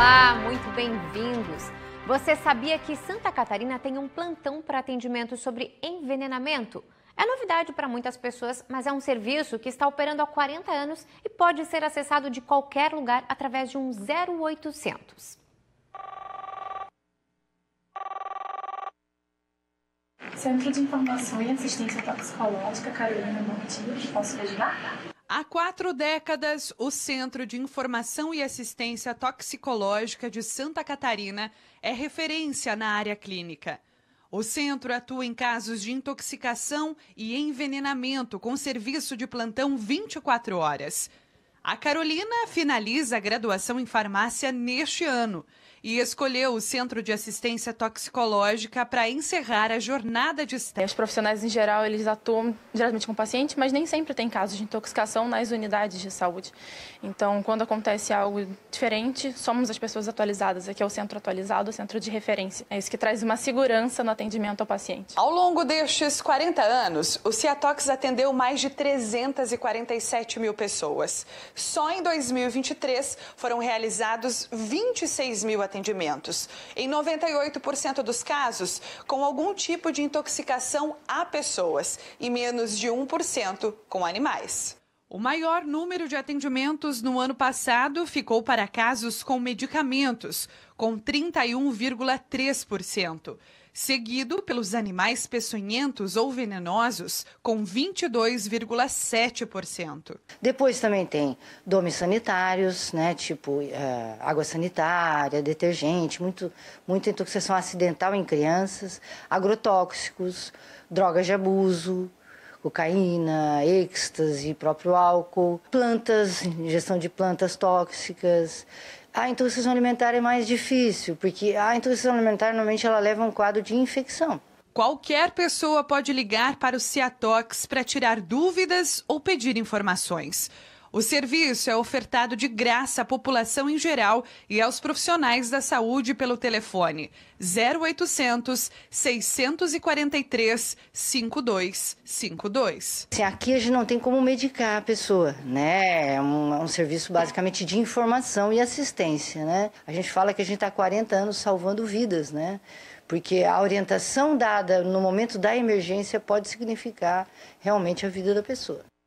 Olá, muito bem-vindos. Você sabia que Santa Catarina tem um plantão para atendimento sobre envenenamento? É novidade para muitas pessoas, mas é um serviço que está operando há 40 anos e pode ser acessado de qualquer lugar através de um 0800. Centro de Informação e Assistência Toxicológica Carolina Norte, posso ajudar? Há quatro décadas, o Centro de Informação e Assistência Toxicológica de Santa Catarina é referência na área clínica. O centro atua em casos de intoxicação e envenenamento com serviço de plantão 24 horas. A Carolina finaliza a graduação em farmácia neste ano e escolheu o Centro de Assistência Toxicológica para encerrar a jornada de estágio. Os profissionais, em geral, eles atuam geralmente com o paciente, mas nem sempre tem casos de intoxicação nas unidades de saúde. Então, quando acontece algo diferente, somos as pessoas atualizadas. Aqui é o centro atualizado, o centro de referência. É isso que traz uma segurança no atendimento ao paciente. Ao longo destes 40 anos, o Ciatox atendeu mais de 347 mil pessoas. Só em 2023 foram realizados 26 mil atendimentos. Em 98% dos casos, com algum tipo de intoxicação a pessoas e menos de 1% com animais. O maior número de atendimentos no ano passado ficou para casos com medicamentos, com 31,3% seguido pelos animais peçonhentos ou venenosos, com 22,7%. Depois também tem domes sanitários, né, tipo é, água sanitária, detergente, muito, muita intoxicação acidental em crianças, agrotóxicos, drogas de abuso, cocaína, êxtase, próprio álcool, plantas, ingestão de plantas tóxicas. A intoxicação alimentar é mais difícil, porque a intoxicação alimentar normalmente ela leva a um quadro de infecção. Qualquer pessoa pode ligar para o Ciatox para tirar dúvidas ou pedir informações. O serviço é ofertado de graça à população em geral e aos profissionais da saúde pelo telefone 0800 643 5252. Aqui a gente não tem como medicar a pessoa, né? É um, é um serviço basicamente de informação e assistência, né? A gente fala que a gente está há 40 anos salvando vidas, né? porque a orientação dada no momento da emergência pode significar realmente a vida da pessoa.